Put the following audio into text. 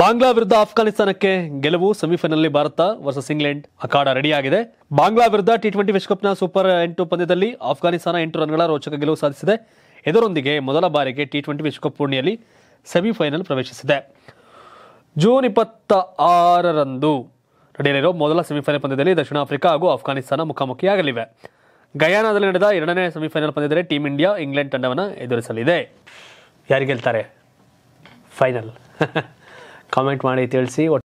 ಬಾಂಗ್ಲಾ ವಿರುದ್ಧ ಆಫ್ಘಾನಿಸ್ತಾನಕ್ಕೆ ಗೆಲುವು ಸೆಮಿಫೈನಲ್ನಲ್ಲಿ ಭಾರತ ವರ್ಸಸ್ ಇಂಗ್ಲೆಂಡ್ ಅಖಾಡ ರೆಡಿಯಾಗಿದೆ ಬಾಂಗ್ಲಾ ವಿರುದ್ಧ ಟಿ ಟ್ವೆಂಟಿ ವಿಶ್ವಕಪ್ನ ಸೂಪರ್ ಎಂಟು ಪಂದ್ಯದಲ್ಲಿ ಆಫ್ಘಾನಿಸ್ತಾನ ಎಂಟು ರನ್ಗಳ ರೋಚಕ ಗೆಲುವು ಸಾಧಿಸಿದೆ ಇದರೊಂದಿಗೆ ಮೊದಲ ಬಾರಿಗೆ ಟಿ ಟ್ವೆಂಟಿ ವಿಶ್ವಕಪ್ ಪೂರ್ಣಿಯಲ್ಲಿ ಸೆಮಿಫೈನಲ್ ಪ್ರವೇಶಿಸಿದೆ ಜೂನ್ ಇಪ್ಪತ್ತ ಆರರಂದು ನಡೆಯಲಿರೋ ಮೊದಲ ಸೆಮಿಫೈನಲ್ ಪಂದ್ಯದಲ್ಲಿ ದಕ್ಷಿಣ ಆಫ್ರಿಕಾ ಹಾಗೂ ಆಫ್ಘಾನಿಸ್ತಾನ ಮುಖಾಮುಖಿಯಾಗಲಿವೆ ಗಯಾನಾದಲ್ಲಿ ನಡೆದ ಎರಡನೇ ಸೆಮಿಫೈನಲ್ ಪಂದ್ಯದಲ್ಲಿ ಟೀಂ ಇಂಡಿಯಾ ಇಂಗ್ಲೆಂಡ್ ತಂಡವನ್ನು ಎದುರಿಸಲಿದೆ ಯಾರಿಗೆ ಗೆಲ್ತಾರೆ ಫೈನಲ್ ಕಮೆಂಟ್ ಮಾಡಿ ತಿಳಿಸಿ